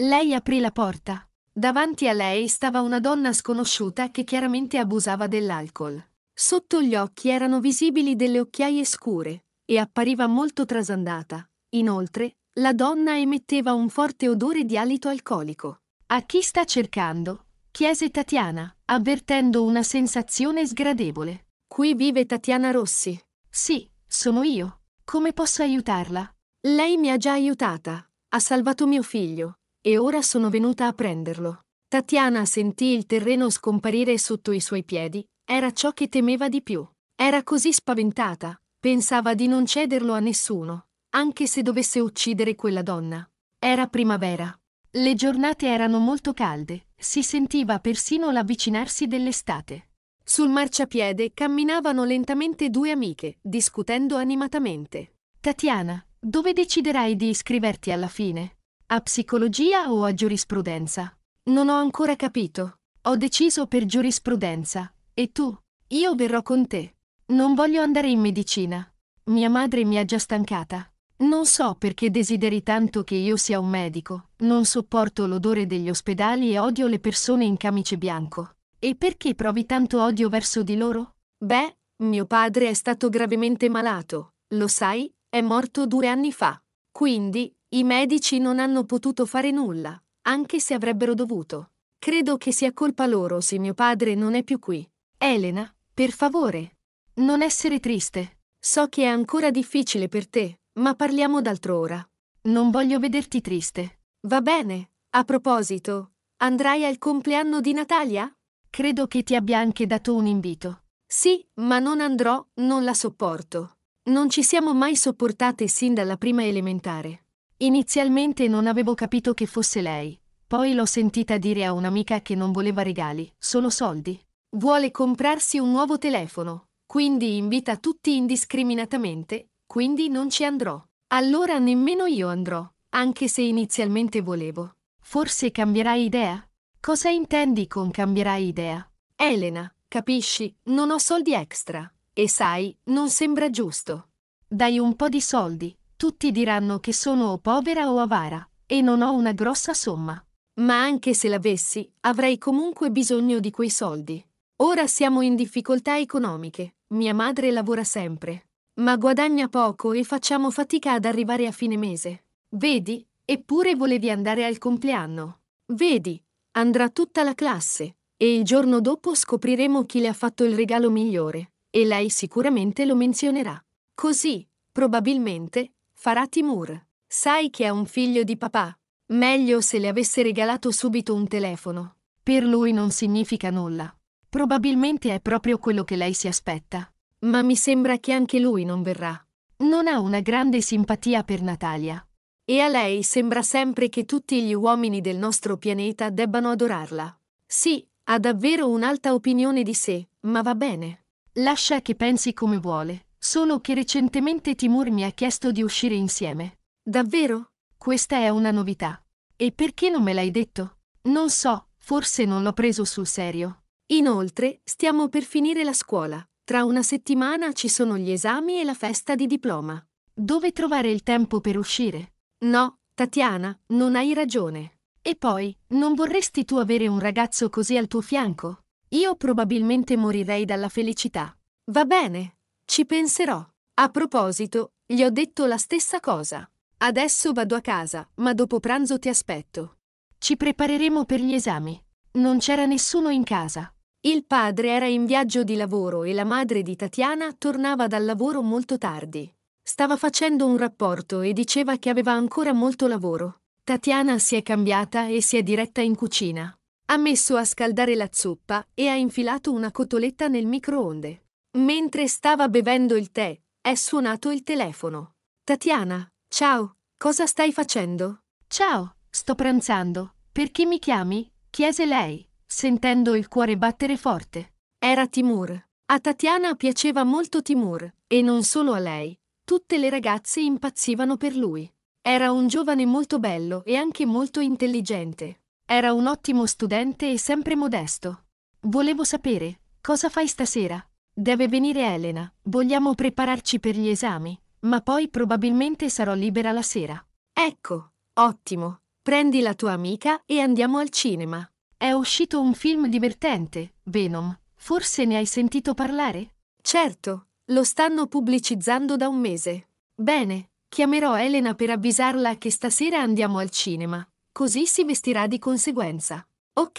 Lei aprì la porta. Davanti a lei stava una donna sconosciuta che chiaramente abusava dell'alcol. Sotto gli occhi erano visibili delle occhiaie scure e appariva molto trasandata. Inoltre, la donna emetteva un forte odore di alito alcolico. A chi sta cercando? chiese Tatiana, avvertendo una sensazione sgradevole. Qui vive Tatiana Rossi. Sì, sono io. Come posso aiutarla? Lei mi ha già aiutata. Ha salvato mio figlio e ora sono venuta a prenderlo. Tatiana sentì il terreno scomparire sotto i suoi piedi, era ciò che temeva di più. Era così spaventata, pensava di non cederlo a nessuno, anche se dovesse uccidere quella donna. Era primavera. Le giornate erano molto calde, si sentiva persino l'avvicinarsi dell'estate. Sul marciapiede camminavano lentamente due amiche, discutendo animatamente. Tatiana, dove deciderai di iscriverti alla fine? A psicologia o a giurisprudenza? Non ho ancora capito. Ho deciso per giurisprudenza. E tu? Io verrò con te. Non voglio andare in medicina. Mia madre mi ha già stancata. Non so perché desideri tanto che io sia un medico. Non sopporto l'odore degli ospedali e odio le persone in camice bianco. E perché provi tanto odio verso di loro? Beh, mio padre è stato gravemente malato. Lo sai, è morto due anni fa. Quindi, i medici non hanno potuto fare nulla, anche se avrebbero dovuto. Credo che sia colpa loro se mio padre non è più qui. Elena, per favore. Non essere triste. So che è ancora difficile per te, ma parliamo d'altro ora. Non voglio vederti triste. Va bene. A proposito, andrai al compleanno di Natalia? Credo che ti abbia anche dato un invito. Sì, ma non andrò, non la sopporto. Non ci siamo mai sopportate sin dalla prima elementare. Inizialmente non avevo capito che fosse lei, poi l'ho sentita dire a un'amica che non voleva regali, solo soldi. Vuole comprarsi un nuovo telefono, quindi invita tutti indiscriminatamente, quindi non ci andrò. Allora nemmeno io andrò, anche se inizialmente volevo. Forse cambierai idea? Cosa intendi con cambierai idea? Elena, capisci, non ho soldi extra. E sai, non sembra giusto. Dai un po' di soldi, tutti diranno che sono o povera o avara, e non ho una grossa somma. Ma anche se l'avessi, avrei comunque bisogno di quei soldi. Ora siamo in difficoltà economiche, mia madre lavora sempre, ma guadagna poco e facciamo fatica ad arrivare a fine mese. Vedi, eppure volevi andare al compleanno. Vedi, andrà tutta la classe, e il giorno dopo scopriremo chi le ha fatto il regalo migliore, e lei sicuramente lo menzionerà. Così, probabilmente, farà Timur. Sai che è un figlio di papà. Meglio se le avesse regalato subito un telefono. Per lui non significa nulla. Probabilmente è proprio quello che lei si aspetta. Ma mi sembra che anche lui non verrà. Non ha una grande simpatia per Natalia. E a lei sembra sempre che tutti gli uomini del nostro pianeta debbano adorarla. Sì, ha davvero un'alta opinione di sé, ma va bene. Lascia che pensi come vuole. Solo che recentemente Timur mi ha chiesto di uscire insieme. Davvero? Questa è una novità. E perché non me l'hai detto? Non so, forse non l'ho preso sul serio. Inoltre, stiamo per finire la scuola. Tra una settimana ci sono gli esami e la festa di diploma. Dove trovare il tempo per uscire? No, Tatiana, non hai ragione. E poi, non vorresti tu avere un ragazzo così al tuo fianco? Io probabilmente morirei dalla felicità. Va bene. Ci penserò. A proposito, gli ho detto la stessa cosa. Adesso vado a casa, ma dopo pranzo ti aspetto. Ci prepareremo per gli esami. Non c'era nessuno in casa. Il padre era in viaggio di lavoro e la madre di Tatiana tornava dal lavoro molto tardi. Stava facendo un rapporto e diceva che aveva ancora molto lavoro. Tatiana si è cambiata e si è diretta in cucina. Ha messo a scaldare la zuppa e ha infilato una cotoletta nel microonde. Mentre stava bevendo il tè, è suonato il telefono. Tatiana, ciao, cosa stai facendo? Ciao, sto pranzando. Perché mi chiami? chiese lei, sentendo il cuore battere forte. Era Timur. A Tatiana piaceva molto Timur, e non solo a lei. Tutte le ragazze impazzivano per lui. Era un giovane molto bello e anche molto intelligente. Era un ottimo studente e sempre modesto. Volevo sapere, cosa fai stasera? Deve venire Elena, vogliamo prepararci per gli esami, ma poi probabilmente sarò libera la sera. Ecco, ottimo. Prendi la tua amica e andiamo al cinema. È uscito un film divertente, Venom. Forse ne hai sentito parlare? Certo, lo stanno pubblicizzando da un mese. Bene, chiamerò Elena per avvisarla che stasera andiamo al cinema. Così si vestirà di conseguenza. Ok,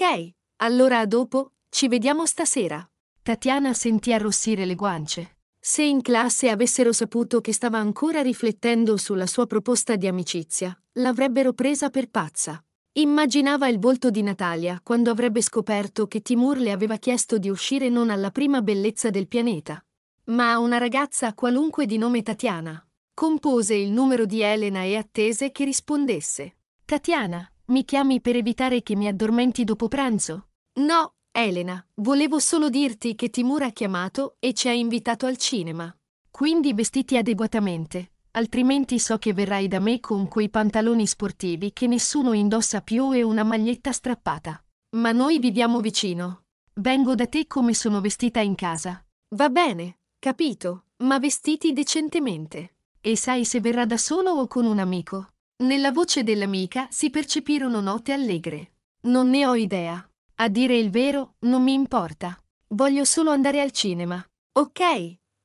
allora a dopo, ci vediamo stasera. Tatiana sentì arrossire le guance. Se in classe avessero saputo che stava ancora riflettendo sulla sua proposta di amicizia, l'avrebbero presa per pazza. Immaginava il volto di Natalia quando avrebbe scoperto che Timur le aveva chiesto di uscire non alla prima bellezza del pianeta, ma a una ragazza qualunque di nome Tatiana. Compose il numero di Elena e attese che rispondesse. Tatiana, mi chiami per evitare che mi addormenti dopo pranzo? No, Elena, volevo solo dirti che Timur ha chiamato e ci ha invitato al cinema. Quindi vestiti adeguatamente, altrimenti so che verrai da me con quei pantaloni sportivi che nessuno indossa più e una maglietta strappata. Ma noi viviamo vicino. Vengo da te come sono vestita in casa. Va bene, capito, ma vestiti decentemente. E sai se verrà da solo o con un amico? Nella voce dell'amica si percepirono note allegre. Non ne ho idea. A dire il vero, non mi importa. Voglio solo andare al cinema. Ok,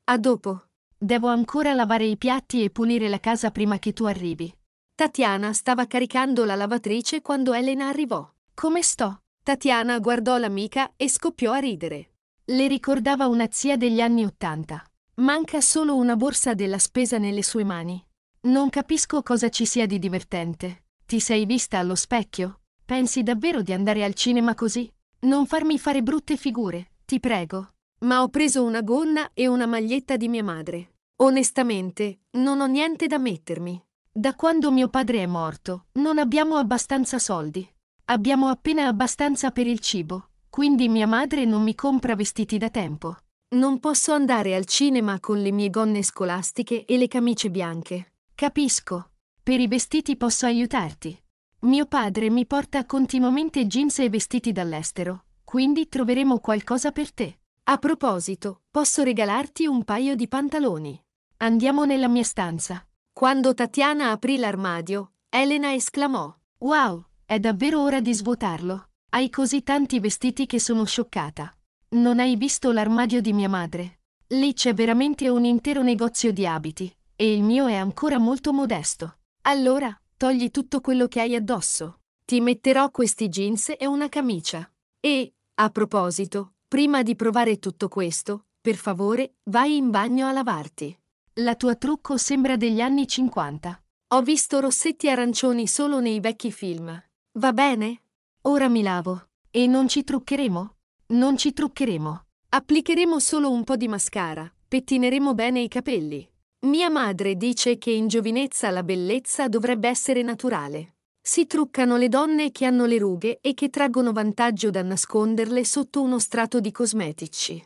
a dopo. Devo ancora lavare i piatti e pulire la casa prima che tu arrivi. Tatiana stava caricando la lavatrice quando Elena arrivò. Come sto? Tatiana guardò l'amica e scoppiò a ridere. Le ricordava una zia degli anni Ottanta. Manca solo una borsa della spesa nelle sue mani. Non capisco cosa ci sia di divertente. Ti sei vista allo specchio? Pensi davvero di andare al cinema così? Non farmi fare brutte figure, ti prego. Ma ho preso una gonna e una maglietta di mia madre. Onestamente, non ho niente da mettermi. Da quando mio padre è morto, non abbiamo abbastanza soldi. Abbiamo appena abbastanza per il cibo, quindi mia madre non mi compra vestiti da tempo. Non posso andare al cinema con le mie gonne scolastiche e le camicie bianche. Capisco. Per i vestiti posso aiutarti. Mio padre mi porta continuamente jeans e vestiti dall'estero, quindi troveremo qualcosa per te. A proposito, posso regalarti un paio di pantaloni. Andiamo nella mia stanza. Quando Tatiana aprì l'armadio, Elena esclamò: Wow, è davvero ora di svuotarlo. Hai così tanti vestiti che sono scioccata. Non hai visto l'armadio di mia madre? Lì c'è veramente un intero negozio di abiti, e il mio è ancora molto modesto. Allora, togli tutto quello che hai addosso. Ti metterò questi jeans e una camicia. E, a proposito, prima di provare tutto questo, per favore, vai in bagno a lavarti. La tua trucco sembra degli anni 50. Ho visto rossetti arancioni solo nei vecchi film. Va bene? Ora mi lavo. E non ci truccheremo? Non ci truccheremo. Applicheremo solo un po' di mascara, pettineremo bene i capelli. Mia madre dice che in giovinezza la bellezza dovrebbe essere naturale. Si truccano le donne che hanno le rughe e che traggono vantaggio da nasconderle sotto uno strato di cosmetici.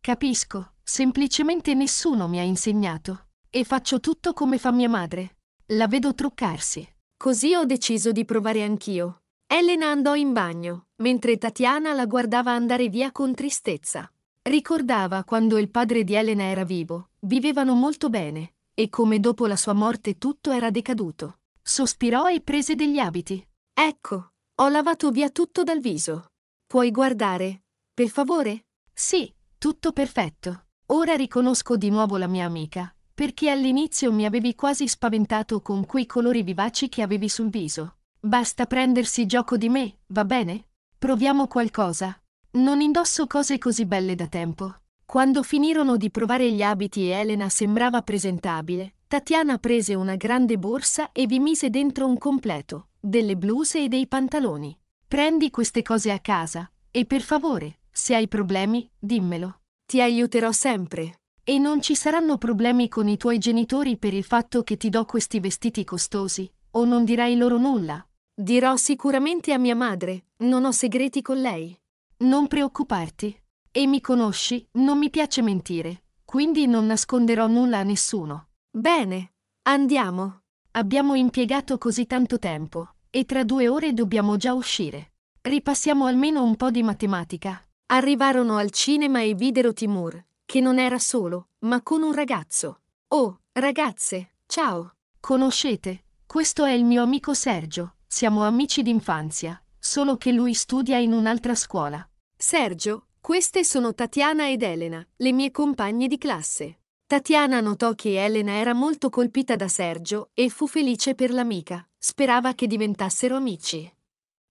Capisco, semplicemente nessuno mi ha insegnato. E faccio tutto come fa mia madre. La vedo truccarsi. Così ho deciso di provare anch'io. Elena andò in bagno, mentre Tatiana la guardava andare via con tristezza. Ricordava quando il padre di Elena era vivo, vivevano molto bene, e come dopo la sua morte tutto era decaduto. Sospirò e prese degli abiti. Ecco, ho lavato via tutto dal viso. Puoi guardare, per favore? Sì, tutto perfetto. Ora riconosco di nuovo la mia amica, perché all'inizio mi avevi quasi spaventato con quei colori vivaci che avevi sul viso. Basta prendersi gioco di me, va bene? Proviamo qualcosa. Non indosso cose così belle da tempo. Quando finirono di provare gli abiti e Elena sembrava presentabile, Tatiana prese una grande borsa e vi mise dentro un completo, delle bluse e dei pantaloni. Prendi queste cose a casa, e per favore, se hai problemi, dimmelo. Ti aiuterò sempre. E non ci saranno problemi con i tuoi genitori per il fatto che ti do questi vestiti costosi, o non dirai loro nulla. Dirò sicuramente a mia madre, non ho segreti con lei. Non preoccuparti. E mi conosci, non mi piace mentire, quindi non nasconderò nulla a nessuno. Bene, andiamo. Abbiamo impiegato così tanto tempo, e tra due ore dobbiamo già uscire. Ripassiamo almeno un po' di matematica. Arrivarono al cinema e videro Timur, che non era solo, ma con un ragazzo. Oh, ragazze, ciao! Conoscete? Questo è il mio amico Sergio, siamo amici d'infanzia, solo che lui studia in un'altra scuola. Sergio, queste sono Tatiana ed Elena, le mie compagne di classe. Tatiana notò che Elena era molto colpita da Sergio e fu felice per l'amica, sperava che diventassero amici.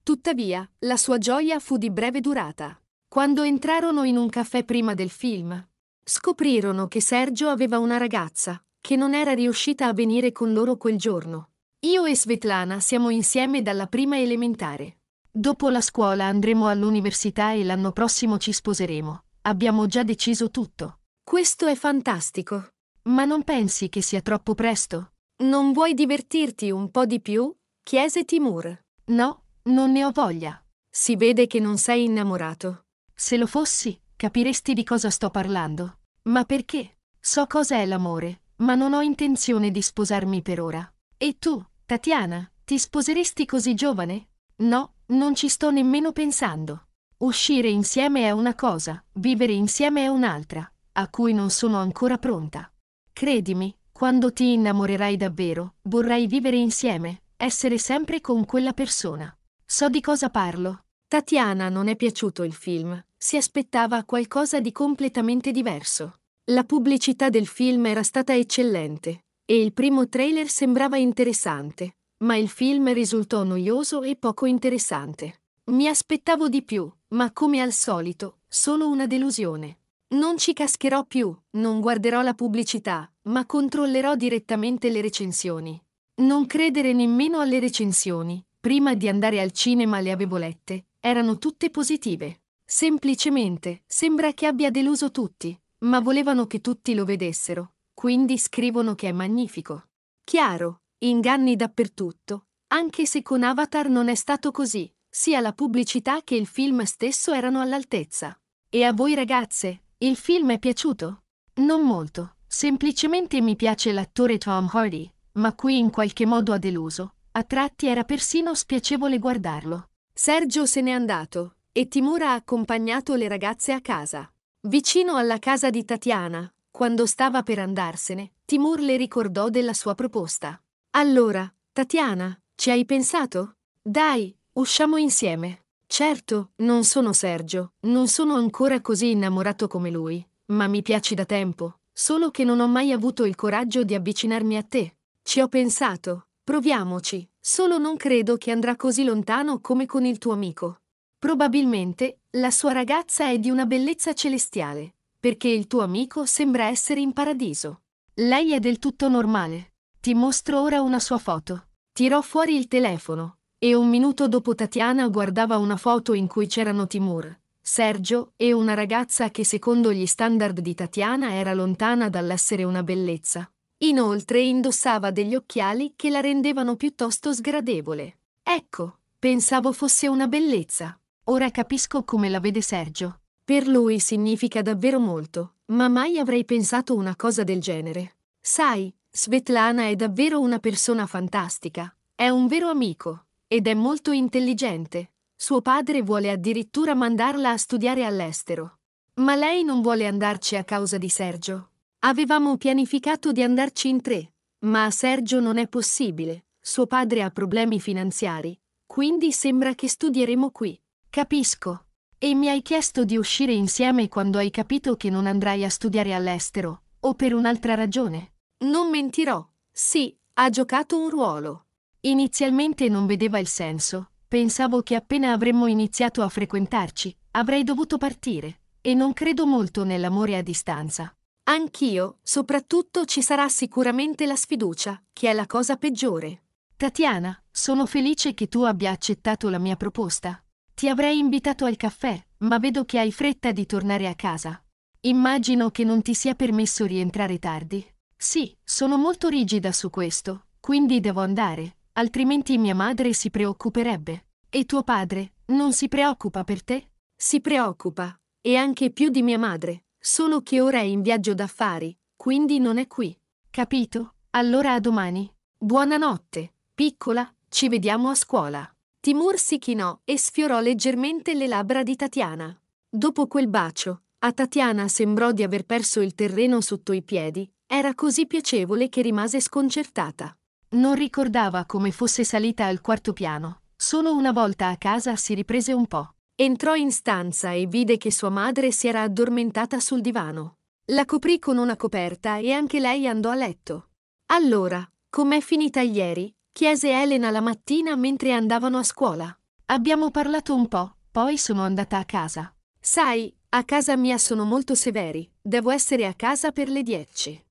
Tuttavia, la sua gioia fu di breve durata. Quando entrarono in un caffè prima del film, scoprirono che Sergio aveva una ragazza, che non era riuscita a venire con loro quel giorno. Io e Svetlana siamo insieme dalla prima elementare. Dopo la scuola andremo all'università e l'anno prossimo ci sposeremo. Abbiamo già deciso tutto. Questo è fantastico. Ma non pensi che sia troppo presto? Non vuoi divertirti un po' di più? chiese Timur. No, non ne ho voglia. Si vede che non sei innamorato. Se lo fossi, capiresti di cosa sto parlando. Ma perché? So cosa è l'amore, ma non ho intenzione di sposarmi per ora. E tu, Tatiana, ti sposeresti così giovane? No, non ci sto nemmeno pensando. Uscire insieme è una cosa, vivere insieme è un'altra, a cui non sono ancora pronta. Credimi, quando ti innamorerai davvero, vorrai vivere insieme, essere sempre con quella persona. So di cosa parlo. Tatiana non è piaciuto il film, si aspettava qualcosa di completamente diverso. La pubblicità del film era stata eccellente e il primo trailer sembrava interessante, ma il film risultò noioso e poco interessante. Mi aspettavo di più, ma come al solito, solo una delusione. Non ci cascherò più, non guarderò la pubblicità, ma controllerò direttamente le recensioni. Non credere nemmeno alle recensioni, prima di andare al cinema le avevo lette, erano tutte positive. Semplicemente, sembra che abbia deluso tutti, ma volevano che tutti lo vedessero, quindi scrivono che è magnifico. Chiaro, Inganni dappertutto, anche se con Avatar non è stato così, sia la pubblicità che il film stesso erano all'altezza. E a voi ragazze, il film è piaciuto? Non molto, semplicemente mi piace l'attore Tom Hardy, ma qui in qualche modo ha deluso, a tratti era persino spiacevole guardarlo. Sergio se n'è andato, e Timura ha accompagnato le ragazze a casa. Vicino alla casa di Tatiana, quando stava per andarsene, Timur le ricordò della sua proposta. Allora, Tatiana, ci hai pensato? Dai, usciamo insieme. Certo, non sono Sergio, non sono ancora così innamorato come lui, ma mi piaci da tempo, solo che non ho mai avuto il coraggio di avvicinarmi a te. Ci ho pensato, proviamoci, solo non credo che andrà così lontano come con il tuo amico. Probabilmente, la sua ragazza è di una bellezza celestiale, perché il tuo amico sembra essere in paradiso. Lei è del tutto normale. Ti mostro ora una sua foto. Tirò fuori il telefono, e un minuto dopo Tatiana guardava una foto in cui c'erano Timur, Sergio e una ragazza che secondo gli standard di Tatiana era lontana dall'essere una bellezza. Inoltre indossava degli occhiali che la rendevano piuttosto sgradevole. Ecco, pensavo fosse una bellezza. Ora capisco come la vede Sergio. Per lui significa davvero molto, ma mai avrei pensato una cosa del genere. Sai, Svetlana è davvero una persona fantastica, è un vero amico, ed è molto intelligente. Suo padre vuole addirittura mandarla a studiare all'estero. Ma lei non vuole andarci a causa di Sergio. Avevamo pianificato di andarci in tre, ma a Sergio non è possibile. Suo padre ha problemi finanziari, quindi sembra che studieremo qui. Capisco. E mi hai chiesto di uscire insieme quando hai capito che non andrai a studiare all'estero, o per un'altra ragione. Non mentirò. Sì, ha giocato un ruolo. Inizialmente non vedeva il senso. Pensavo che appena avremmo iniziato a frequentarci, avrei dovuto partire. E non credo molto nell'amore a distanza. Anch'io, soprattutto ci sarà sicuramente la sfiducia, che è la cosa peggiore. Tatiana, sono felice che tu abbia accettato la mia proposta. Ti avrei invitato al caffè, ma vedo che hai fretta di tornare a casa. Immagino che non ti sia permesso rientrare tardi. Sì, sono molto rigida su questo, quindi devo andare, altrimenti mia madre si preoccuperebbe. E tuo padre, non si preoccupa per te? Si preoccupa, e anche più di mia madre, solo che ora è in viaggio d'affari, quindi non è qui. Capito? Allora a domani. Buonanotte, piccola, ci vediamo a scuola. Timur si chinò e sfiorò leggermente le labbra di Tatiana. Dopo quel bacio, a Tatiana sembrò di aver perso il terreno sotto i piedi era così piacevole che rimase sconcertata. Non ricordava come fosse salita al quarto piano. Solo una volta a casa si riprese un po'. Entrò in stanza e vide che sua madre si era addormentata sul divano. La coprì con una coperta e anche lei andò a letto. Allora, com'è finita ieri? chiese Elena la mattina mentre andavano a scuola. Abbiamo parlato un po', poi sono andata a casa. Sai, a casa mia sono molto severi, devo essere a casa per le dieci.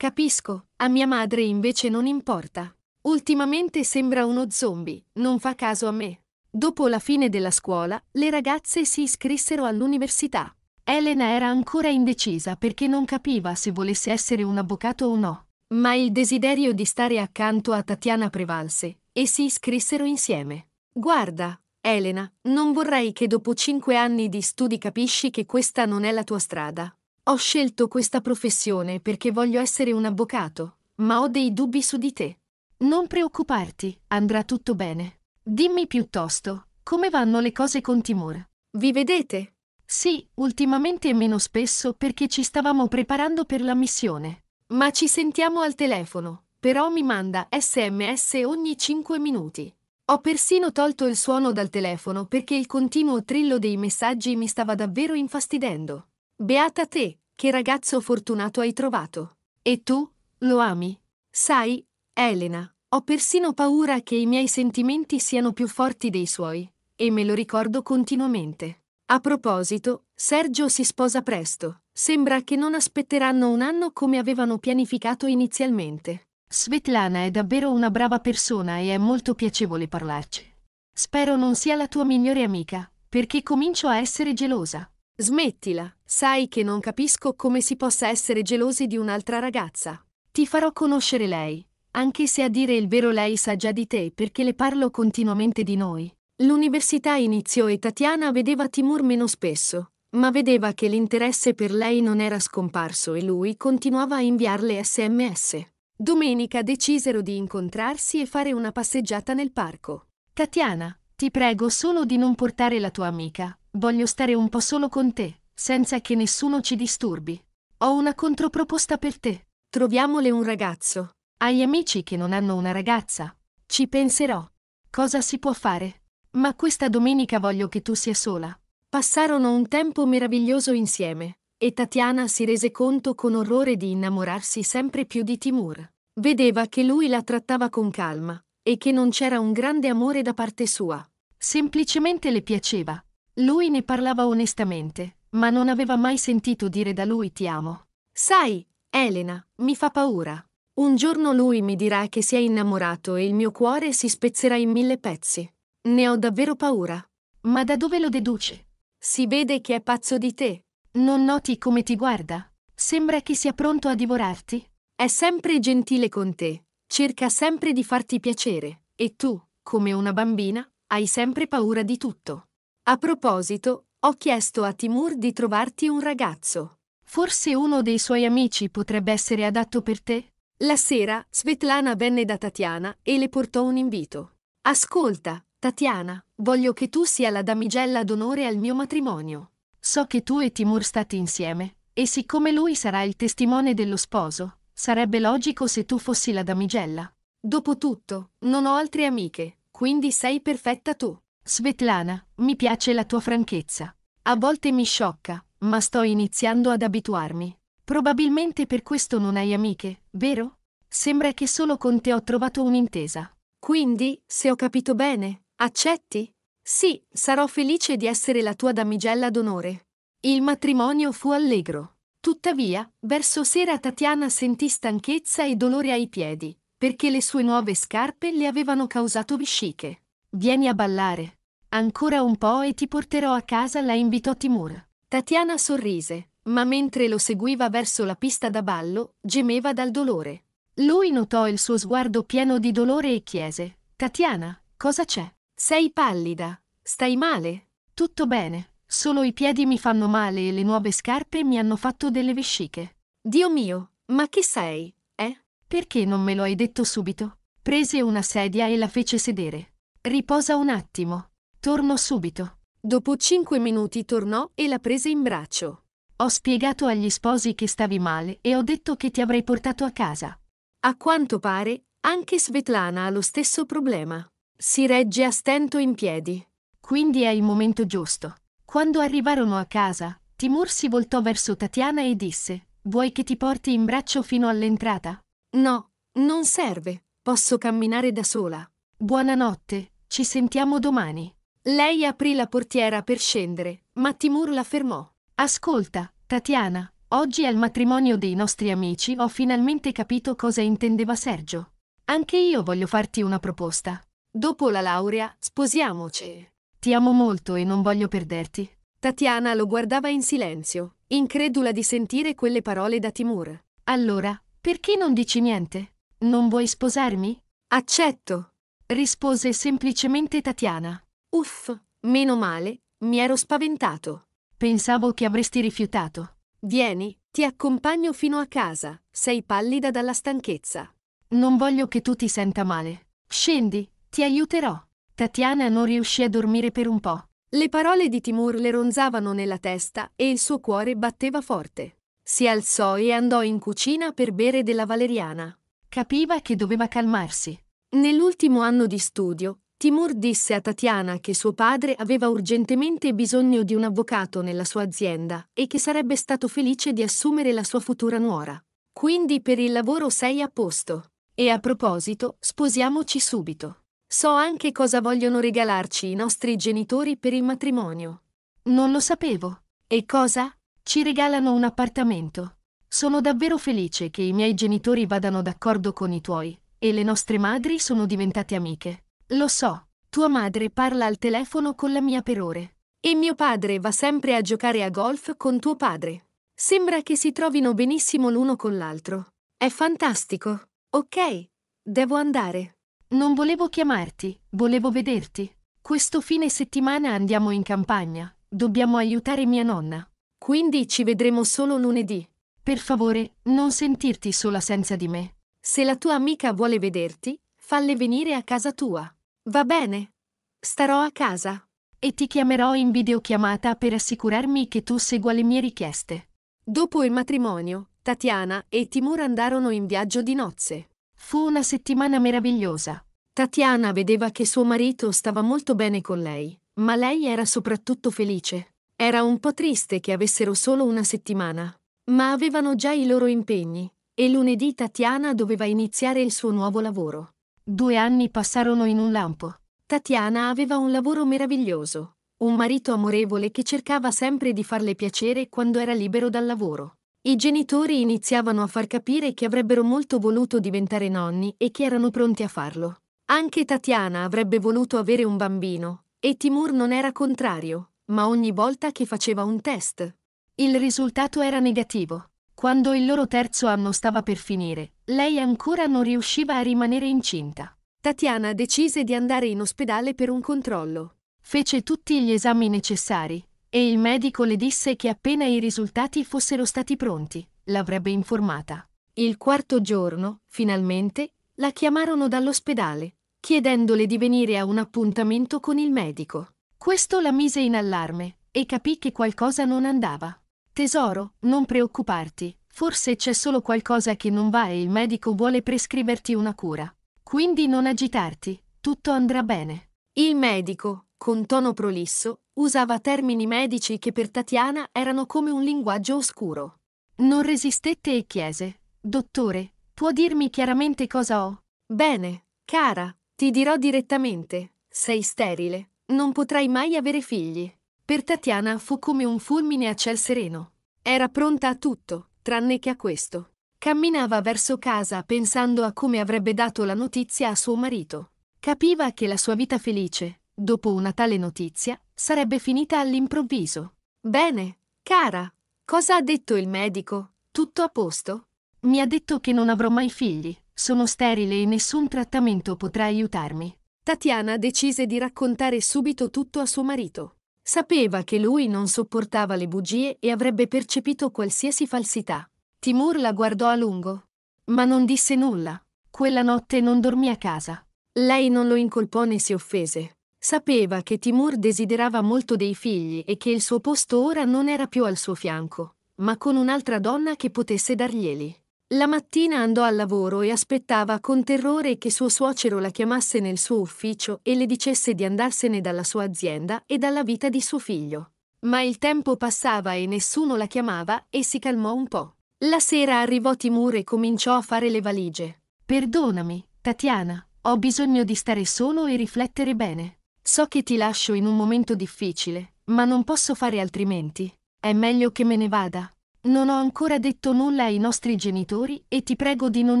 Capisco, a mia madre invece non importa. Ultimamente sembra uno zombie, non fa caso a me. Dopo la fine della scuola, le ragazze si iscrissero all'università. Elena era ancora indecisa perché non capiva se volesse essere un avvocato o no. Ma il desiderio di stare accanto a Tatiana prevalse e si iscrissero insieme. Guarda, Elena, non vorrei che dopo cinque anni di studi capisci che questa non è la tua strada. Ho scelto questa professione perché voglio essere un avvocato, ma ho dei dubbi su di te. Non preoccuparti, andrà tutto bene. Dimmi piuttosto, come vanno le cose con Timur? Vi vedete? Sì, ultimamente meno spesso perché ci stavamo preparando per la missione. Ma ci sentiamo al telefono, però mi manda sms ogni 5 minuti. Ho persino tolto il suono dal telefono perché il continuo trillo dei messaggi mi stava davvero infastidendo. Beata te, che ragazzo fortunato hai trovato. E tu, lo ami. Sai, Elena, ho persino paura che i miei sentimenti siano più forti dei suoi, e me lo ricordo continuamente. A proposito, Sergio si sposa presto. Sembra che non aspetteranno un anno come avevano pianificato inizialmente. Svetlana è davvero una brava persona e è molto piacevole parlarci. Spero non sia la tua migliore amica, perché comincio a essere gelosa. Smettila, Sai che non capisco come si possa essere gelosi di un'altra ragazza. Ti farò conoscere lei, anche se a dire il vero lei sa già di te perché le parlo continuamente di noi. L'università iniziò e Tatiana vedeva Timur meno spesso, ma vedeva che l'interesse per lei non era scomparso e lui continuava a inviarle sms. Domenica decisero di incontrarsi e fare una passeggiata nel parco. Tatiana, ti prego solo di non portare la tua amica, voglio stare un po' solo con te senza che nessuno ci disturbi. Ho una controproposta per te. Troviamole un ragazzo. Hai amici che non hanno una ragazza. Ci penserò. Cosa si può fare? Ma questa domenica voglio che tu sia sola. Passarono un tempo meraviglioso insieme e Tatiana si rese conto con orrore di innamorarsi sempre più di Timur. Vedeva che lui la trattava con calma e che non c'era un grande amore da parte sua. Semplicemente le piaceva. Lui ne parlava onestamente ma non aveva mai sentito dire da lui ti amo. Sai, Elena, mi fa paura. Un giorno lui mi dirà che si è innamorato e il mio cuore si spezzerà in mille pezzi. Ne ho davvero paura. Ma da dove lo deduce? Si vede che è pazzo di te. Non noti come ti guarda? Sembra che sia pronto a divorarti. È sempre gentile con te. Cerca sempre di farti piacere. E tu, come una bambina, hai sempre paura di tutto. A proposito, ho chiesto a Timur di trovarti un ragazzo. Forse uno dei suoi amici potrebbe essere adatto per te? La sera, Svetlana venne da Tatiana e le portò un invito. Ascolta, Tatiana, voglio che tu sia la damigella d'onore al mio matrimonio. So che tu e Timur state insieme, e siccome lui sarà il testimone dello sposo, sarebbe logico se tu fossi la damigella. Dopotutto, non ho altre amiche, quindi sei perfetta tu. Svetlana, mi piace la tua franchezza. A volte mi sciocca, ma sto iniziando ad abituarmi. Probabilmente per questo non hai amiche, vero? Sembra che solo con te ho trovato un'intesa. Quindi, se ho capito bene, accetti? Sì, sarò felice di essere la tua damigella d'onore. Il matrimonio fu allegro. Tuttavia, verso sera Tatiana sentì stanchezza e dolore ai piedi, perché le sue nuove scarpe le avevano causato vesciche. Vieni a ballare. Ancora un po' e ti porterò a casa, la invitò Timur. Tatiana sorrise, ma mentre lo seguiva verso la pista da ballo, gemeva dal dolore. Lui notò il suo sguardo pieno di dolore e chiese: Tatiana, cosa c'è? Sei pallida? Stai male? Tutto bene, solo i piedi mi fanno male e le nuove scarpe mi hanno fatto delle vesciche. Dio mio, ma chi sei, eh? Perché non me lo hai detto subito? Prese una sedia e la fece sedere. Riposa un attimo. Torno subito. Dopo cinque minuti tornò e la prese in braccio. Ho spiegato agli sposi che stavi male e ho detto che ti avrei portato a casa. A quanto pare, anche Svetlana ha lo stesso problema. Si regge a stento in piedi. Quindi è il momento giusto. Quando arrivarono a casa, Timur si voltò verso Tatiana e disse: Vuoi che ti porti in braccio fino all'entrata? No, non serve. Posso camminare da sola. Buonanotte, ci sentiamo domani. Lei aprì la portiera per scendere, ma Timur la fermò. Ascolta, Tatiana, oggi al matrimonio dei nostri amici ho finalmente capito cosa intendeva Sergio. Anche io voglio farti una proposta. Dopo la laurea, sposiamoci. Ti amo molto e non voglio perderti. Tatiana lo guardava in silenzio, incredula di sentire quelle parole da Timur. Allora, perché non dici niente? Non vuoi sposarmi? Accetto rispose semplicemente Tatiana. Uff, meno male, mi ero spaventato. Pensavo che avresti rifiutato. Vieni, ti accompagno fino a casa, sei pallida dalla stanchezza. Non voglio che tu ti senta male. Scendi, ti aiuterò. Tatiana non riuscì a dormire per un po'. Le parole di Timur le ronzavano nella testa e il suo cuore batteva forte. Si alzò e andò in cucina per bere della valeriana. Capiva che doveva calmarsi. Nell'ultimo anno di studio, Timur disse a Tatiana che suo padre aveva urgentemente bisogno di un avvocato nella sua azienda e che sarebbe stato felice di assumere la sua futura nuora. Quindi per il lavoro sei a posto. E a proposito, sposiamoci subito. So anche cosa vogliono regalarci i nostri genitori per il matrimonio. Non lo sapevo. E cosa? Ci regalano un appartamento. Sono davvero felice che i miei genitori vadano d'accordo con i tuoi, e le nostre madri sono diventate amiche. Lo so, tua madre parla al telefono con la mia per ore. E mio padre va sempre a giocare a golf con tuo padre. Sembra che si trovino benissimo l'uno con l'altro. È fantastico. Ok, devo andare. Non volevo chiamarti, volevo vederti. Questo fine settimana andiamo in campagna. Dobbiamo aiutare mia nonna. Quindi ci vedremo solo lunedì. Per favore, non sentirti sola senza di me. Se la tua amica vuole vederti, falle venire a casa tua. Va bene. Starò a casa. E ti chiamerò in videochiamata per assicurarmi che tu segua le mie richieste. Dopo il matrimonio, Tatiana e Timur andarono in viaggio di nozze. Fu una settimana meravigliosa. Tatiana vedeva che suo marito stava molto bene con lei, ma lei era soprattutto felice. Era un po' triste che avessero solo una settimana, ma avevano già i loro impegni e lunedì Tatiana doveva iniziare il suo nuovo lavoro. Due anni passarono in un lampo. Tatiana aveva un lavoro meraviglioso, un marito amorevole che cercava sempre di farle piacere quando era libero dal lavoro. I genitori iniziavano a far capire che avrebbero molto voluto diventare nonni e che erano pronti a farlo. Anche Tatiana avrebbe voluto avere un bambino, e Timur non era contrario, ma ogni volta che faceva un test. Il risultato era negativo. Quando il loro terzo anno stava per finire, lei ancora non riusciva a rimanere incinta. Tatiana decise di andare in ospedale per un controllo. Fece tutti gli esami necessari e il medico le disse che appena i risultati fossero stati pronti, l'avrebbe informata. Il quarto giorno, finalmente, la chiamarono dall'ospedale, chiedendole di venire a un appuntamento con il medico. Questo la mise in allarme e capì che qualcosa non andava. Tesoro, non preoccuparti, forse c'è solo qualcosa che non va e il medico vuole prescriverti una cura. Quindi non agitarti, tutto andrà bene. Il medico, con tono prolisso, usava termini medici che per Tatiana erano come un linguaggio oscuro. Non resistette e chiese, Dottore, può dirmi chiaramente cosa ho? Bene, cara, ti dirò direttamente, sei sterile, non potrai mai avere figli. Per Tatiana fu come un fulmine a ciel sereno. Era pronta a tutto, tranne che a questo. Camminava verso casa pensando a come avrebbe dato la notizia a suo marito. Capiva che la sua vita felice, dopo una tale notizia, sarebbe finita all'improvviso. Bene, cara, cosa ha detto il medico? Tutto a posto? Mi ha detto che non avrò mai figli, sono sterile e nessun trattamento potrà aiutarmi. Tatiana decise di raccontare subito tutto a suo marito. Sapeva che lui non sopportava le bugie e avrebbe percepito qualsiasi falsità. Timur la guardò a lungo, ma non disse nulla. Quella notte non dormì a casa. Lei non lo incolpò né si offese. Sapeva che Timur desiderava molto dei figli e che il suo posto ora non era più al suo fianco, ma con un'altra donna che potesse darglieli. La mattina andò al lavoro e aspettava con terrore che suo suocero la chiamasse nel suo ufficio e le dicesse di andarsene dalla sua azienda e dalla vita di suo figlio. Ma il tempo passava e nessuno la chiamava e si calmò un po'. La sera arrivò Timur e cominciò a fare le valigie. Perdonami, Tatiana, ho bisogno di stare solo e riflettere bene. So che ti lascio in un momento difficile, ma non posso fare altrimenti. È meglio che me ne vada. Non ho ancora detto nulla ai nostri genitori e ti prego di non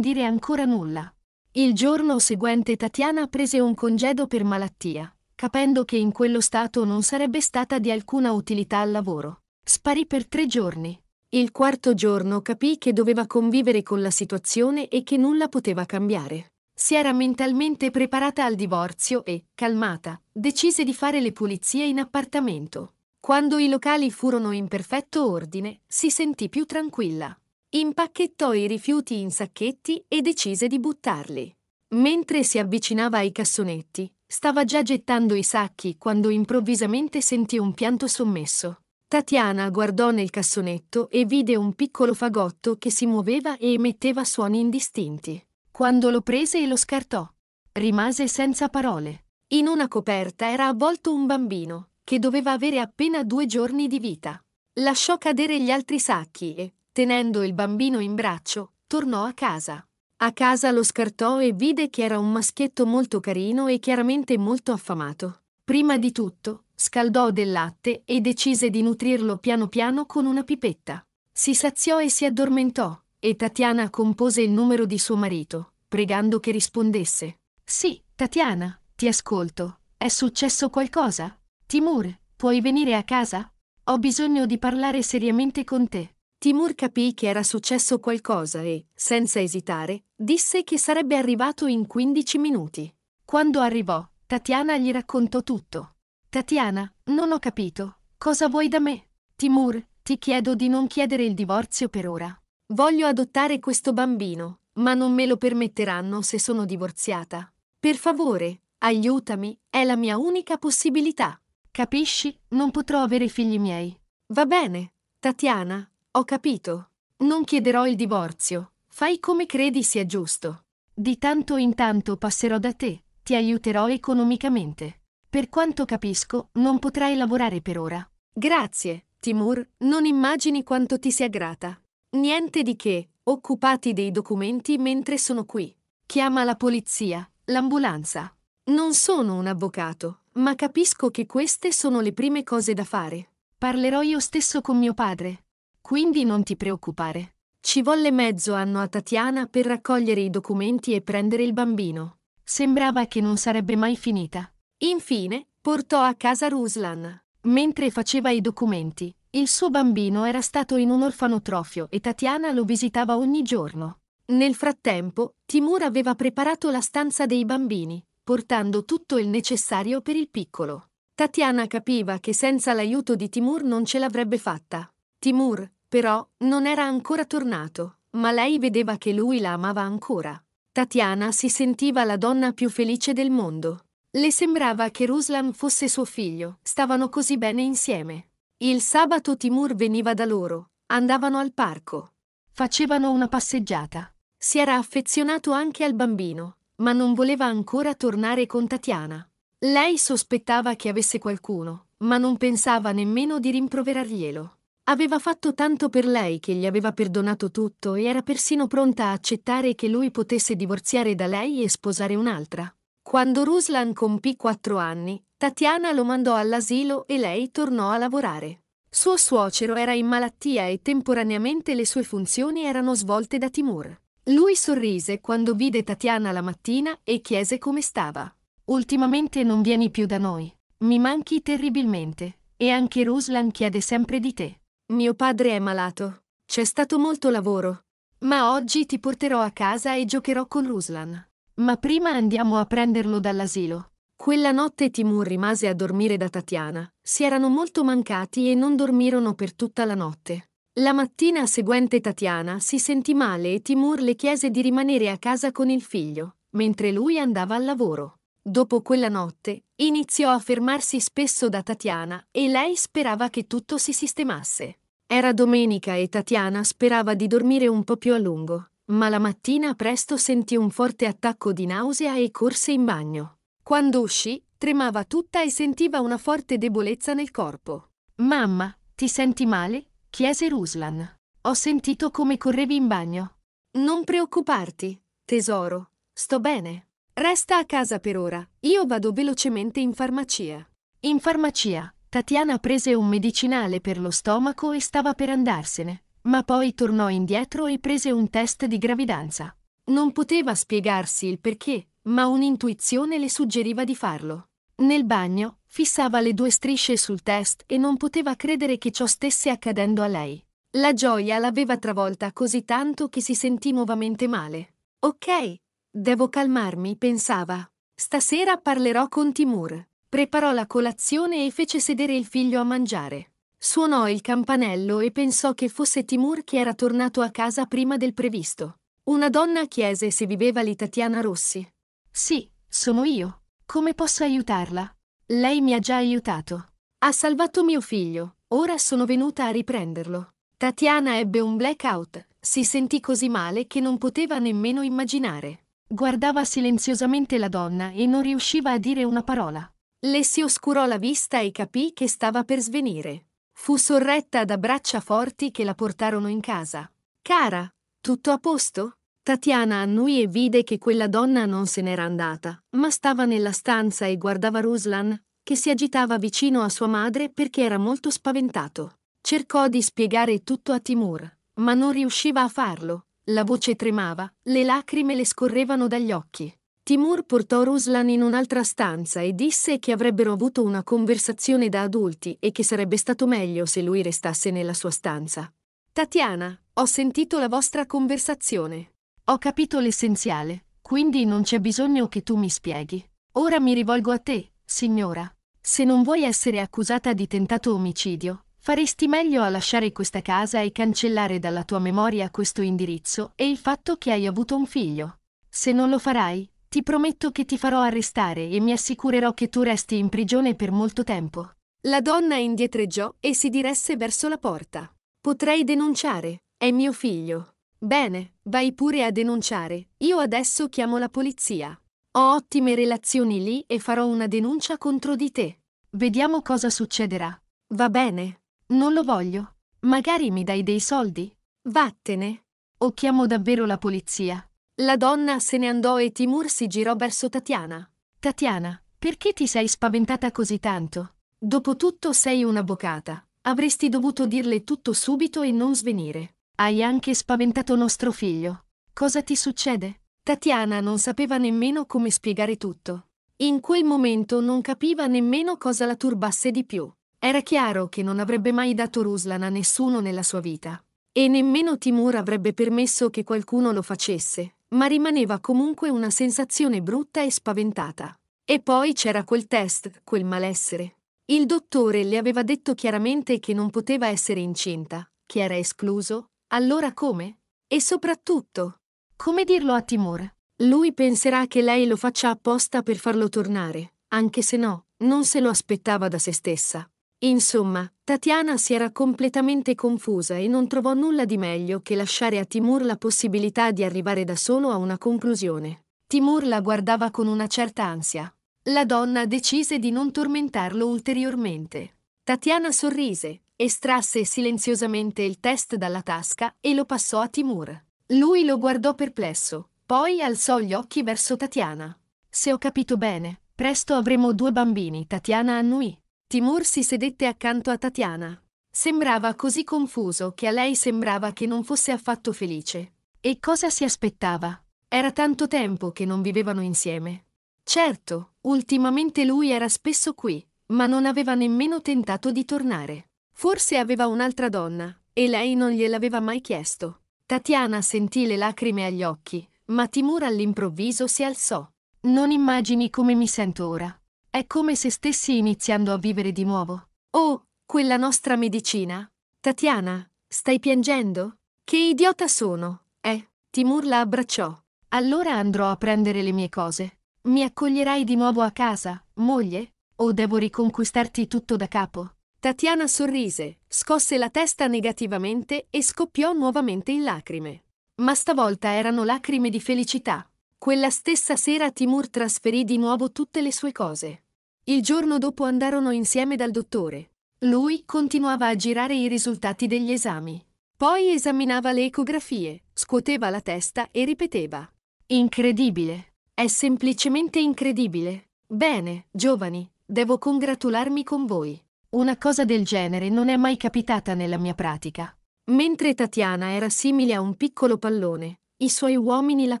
dire ancora nulla. Il giorno seguente Tatiana prese un congedo per malattia, capendo che in quello stato non sarebbe stata di alcuna utilità al lavoro. Sparì per tre giorni. Il quarto giorno capì che doveva convivere con la situazione e che nulla poteva cambiare. Si era mentalmente preparata al divorzio e, calmata, decise di fare le pulizie in appartamento. Quando i locali furono in perfetto ordine, si sentì più tranquilla. Impacchettò i rifiuti in sacchetti e decise di buttarli. Mentre si avvicinava ai cassonetti, stava già gettando i sacchi quando improvvisamente sentì un pianto sommesso. Tatiana guardò nel cassonetto e vide un piccolo fagotto che si muoveva e emetteva suoni indistinti. Quando lo prese e lo scartò, rimase senza parole. In una coperta era avvolto un bambino, che doveva avere appena due giorni di vita. Lasciò cadere gli altri sacchi e, tenendo il bambino in braccio, tornò a casa. A casa lo scartò e vide che era un maschietto molto carino e chiaramente molto affamato. Prima di tutto, scaldò del latte e decise di nutrirlo piano piano con una pipetta. Si saziò e si addormentò, e Tatiana compose il numero di suo marito, pregando che rispondesse. Sì, Tatiana, ti ascolto. È successo qualcosa? Timur, puoi venire a casa? Ho bisogno di parlare seriamente con te. Timur capì che era successo qualcosa e, senza esitare, disse che sarebbe arrivato in 15 minuti. Quando arrivò, Tatiana gli raccontò tutto. Tatiana, non ho capito. Cosa vuoi da me? Timur, ti chiedo di non chiedere il divorzio per ora. Voglio adottare questo bambino, ma non me lo permetteranno se sono divorziata. Per favore, aiutami, è la mia unica possibilità. Capisci? Non potrò avere figli miei. Va bene, Tatiana, ho capito. Non chiederò il divorzio. Fai come credi sia giusto. Di tanto in tanto passerò da te, ti aiuterò economicamente. Per quanto capisco, non potrai lavorare per ora. Grazie, Timur, non immagini quanto ti sia grata. Niente di che, occupati dei documenti mentre sono qui. Chiama la polizia, l'ambulanza. Non sono un avvocato, ma capisco che queste sono le prime cose da fare. Parlerò io stesso con mio padre. Quindi non ti preoccupare. Ci volle mezzo anno a Tatiana per raccogliere i documenti e prendere il bambino. Sembrava che non sarebbe mai finita. Infine, portò a casa Ruslan. Mentre faceva i documenti, il suo bambino era stato in un orfanotrofio e Tatiana lo visitava ogni giorno. Nel frattempo, Timur aveva preparato la stanza dei bambini, portando tutto il necessario per il piccolo. Tatiana capiva che senza l'aiuto di Timur non ce l'avrebbe fatta. Timur, però, non era ancora tornato, ma lei vedeva che lui la amava ancora. Tatiana si sentiva la donna più felice del mondo. Le sembrava che Ruslan fosse suo figlio, stavano così bene insieme. Il sabato Timur veniva da loro, andavano al parco. Facevano una passeggiata. Si era affezionato anche al bambino, ma non voleva ancora tornare con Tatiana. Lei sospettava che avesse qualcuno, ma non pensava nemmeno di rimproverarglielo. Aveva fatto tanto per lei che gli aveva perdonato tutto e era persino pronta a accettare che lui potesse divorziare da lei e sposare un'altra. Quando Ruslan compì quattro anni, Tatiana lo mandò all'asilo e lei tornò a lavorare. Suo suocero era in malattia e temporaneamente le sue funzioni erano svolte da Timur. Lui sorrise quando vide Tatiana la mattina e chiese come stava. Ultimamente non vieni più da noi. Mi manchi terribilmente. E anche Ruslan chiede sempre di te. Mio padre è malato. C'è stato molto lavoro. Ma oggi ti porterò a casa e giocherò con Ruslan. Ma prima andiamo a prenderlo dall'asilo. Quella notte Timur rimase a dormire da Tatiana. Si erano molto mancati e non dormirono per tutta la notte. La mattina seguente Tatiana si sentì male e Timur le chiese di rimanere a casa con il figlio, mentre lui andava al lavoro. Dopo quella notte, iniziò a fermarsi spesso da Tatiana e lei sperava che tutto si sistemasse. Era domenica e Tatiana sperava di dormire un po' più a lungo, ma la mattina presto sentì un forte attacco di nausea e corse in bagno. Quando uscì, tremava tutta e sentiva una forte debolezza nel corpo. Mamma, ti senti male? chiese Ruslan. Ho sentito come correvi in bagno. Non preoccuparti, tesoro. Sto bene. Resta a casa per ora. Io vado velocemente in farmacia. In farmacia, Tatiana prese un medicinale per lo stomaco e stava per andarsene, ma poi tornò indietro e prese un test di gravidanza. Non poteva spiegarsi il perché, ma un'intuizione le suggeriva di farlo. Nel bagno, fissava le due strisce sul test e non poteva credere che ciò stesse accadendo a lei. La gioia l'aveva travolta così tanto che si sentì nuovamente male. Ok, devo calmarmi, pensava. Stasera parlerò con Timur. Preparò la colazione e fece sedere il figlio a mangiare. Suonò il campanello e pensò che fosse Timur che era tornato a casa prima del previsto. Una donna chiese se viveva lì Tatiana Rossi. Sì, sono io. Come posso aiutarla? Lei mi ha già aiutato. Ha salvato mio figlio. Ora sono venuta a riprenderlo. Tatiana ebbe un blackout. Si sentì così male che non poteva nemmeno immaginare. Guardava silenziosamente la donna e non riusciva a dire una parola. Le si oscurò la vista e capì che stava per svenire. Fu sorretta da braccia forti che la portarono in casa. Cara, tutto a posto? Tatiana annui e vide che quella donna non se n'era andata, ma stava nella stanza e guardava Ruslan, che si agitava vicino a sua madre perché era molto spaventato. Cercò di spiegare tutto a Timur, ma non riusciva a farlo. La voce tremava, le lacrime le scorrevano dagli occhi. Timur portò Ruslan in un'altra stanza e disse che avrebbero avuto una conversazione da adulti e che sarebbe stato meglio se lui restasse nella sua stanza. Tatiana, ho sentito la vostra conversazione. Ho capito l'essenziale, quindi non c'è bisogno che tu mi spieghi. Ora mi rivolgo a te, signora. Se non vuoi essere accusata di tentato omicidio, faresti meglio a lasciare questa casa e cancellare dalla tua memoria questo indirizzo e il fatto che hai avuto un figlio. Se non lo farai, ti prometto che ti farò arrestare e mi assicurerò che tu resti in prigione per molto tempo. La donna indietreggiò e si diresse verso la porta. Potrei denunciare. È mio figlio. Bene, vai pure a denunciare. Io adesso chiamo la polizia. Ho ottime relazioni lì e farò una denuncia contro di te. Vediamo cosa succederà. Va bene. Non lo voglio. Magari mi dai dei soldi. Vattene. O chiamo davvero la polizia. La donna se ne andò e Timur si girò verso Tatiana. Tatiana, perché ti sei spaventata così tanto? Dopotutto sei una boccata. Avresti dovuto dirle tutto subito e non svenire. Hai anche spaventato nostro figlio. Cosa ti succede? Tatiana non sapeva nemmeno come spiegare tutto. In quel momento non capiva nemmeno cosa la turbasse di più. Era chiaro che non avrebbe mai dato Ruslan a nessuno nella sua vita. E nemmeno Timur avrebbe permesso che qualcuno lo facesse, ma rimaneva comunque una sensazione brutta e spaventata. E poi c'era quel test, quel malessere. Il dottore le aveva detto chiaramente che non poteva essere incinta, che era escluso, allora come? E soprattutto, come dirlo a Timur? Lui penserà che lei lo faccia apposta per farlo tornare, anche se no, non se lo aspettava da se stessa. Insomma, Tatiana si era completamente confusa e non trovò nulla di meglio che lasciare a Timur la possibilità di arrivare da solo a una conclusione. Timur la guardava con una certa ansia. La donna decise di non tormentarlo ulteriormente. Tatiana sorrise, Estrasse silenziosamente il test dalla tasca e lo passò a Timur. Lui lo guardò perplesso, poi alzò gli occhi verso Tatiana. Se ho capito bene, presto avremo due bambini, Tatiana annui. Timur si sedette accanto a Tatiana. Sembrava così confuso che a lei sembrava che non fosse affatto felice. E cosa si aspettava? Era tanto tempo che non vivevano insieme. Certo, ultimamente lui era spesso qui, ma non aveva nemmeno tentato di tornare. Forse aveva un'altra donna, e lei non gliel'aveva mai chiesto. Tatiana sentì le lacrime agli occhi, ma Timur all'improvviso si alzò. Non immagini come mi sento ora. È come se stessi iniziando a vivere di nuovo. Oh, quella nostra medicina. Tatiana, stai piangendo? Che idiota sono, eh? Timur la abbracciò. Allora andrò a prendere le mie cose. Mi accoglierai di nuovo a casa, moglie? O devo riconquistarti tutto da capo? Tatiana sorrise, scosse la testa negativamente e scoppiò nuovamente in lacrime. Ma stavolta erano lacrime di felicità. Quella stessa sera Timur trasferì di nuovo tutte le sue cose. Il giorno dopo andarono insieme dal dottore. Lui continuava a girare i risultati degli esami. Poi esaminava le ecografie, scuoteva la testa e ripeteva. Incredibile. È semplicemente incredibile. Bene, giovani, devo congratularmi con voi. Una cosa del genere non è mai capitata nella mia pratica. Mentre Tatiana era simile a un piccolo pallone, i suoi uomini la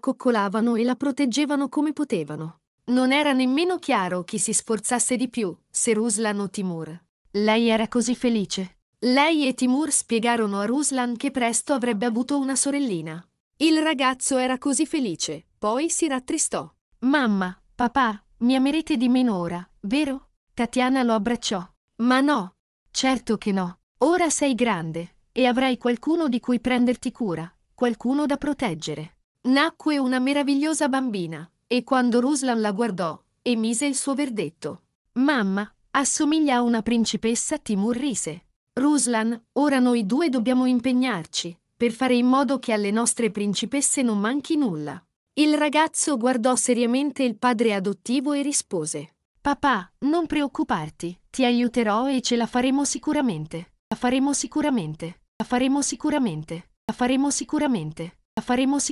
coccolavano e la proteggevano come potevano. Non era nemmeno chiaro chi si sforzasse di più, se Ruslan o Timur. Lei era così felice. Lei e Timur spiegarono a Ruslan che presto avrebbe avuto una sorellina. Il ragazzo era così felice, poi si rattristò. Mamma, papà, mi amerete di meno ora, vero? Tatiana lo abbracciò. Ma no, certo che no. Ora sei grande e avrai qualcuno di cui prenderti cura, qualcuno da proteggere. Nacque una meravigliosa bambina e quando Ruslan la guardò, emise il suo verdetto. Mamma, assomiglia a una principessa Timur rise. Ruslan, ora noi due dobbiamo impegnarci per fare in modo che alle nostre principesse non manchi nulla. Il ragazzo guardò seriamente il padre adottivo e rispose. Papà, non preoccuparti, ti aiuterò e ce la faremo sicuramente. La faremo sicuramente. La faremo sicuramente. La faremo sicuramente. La faremo sicuramente.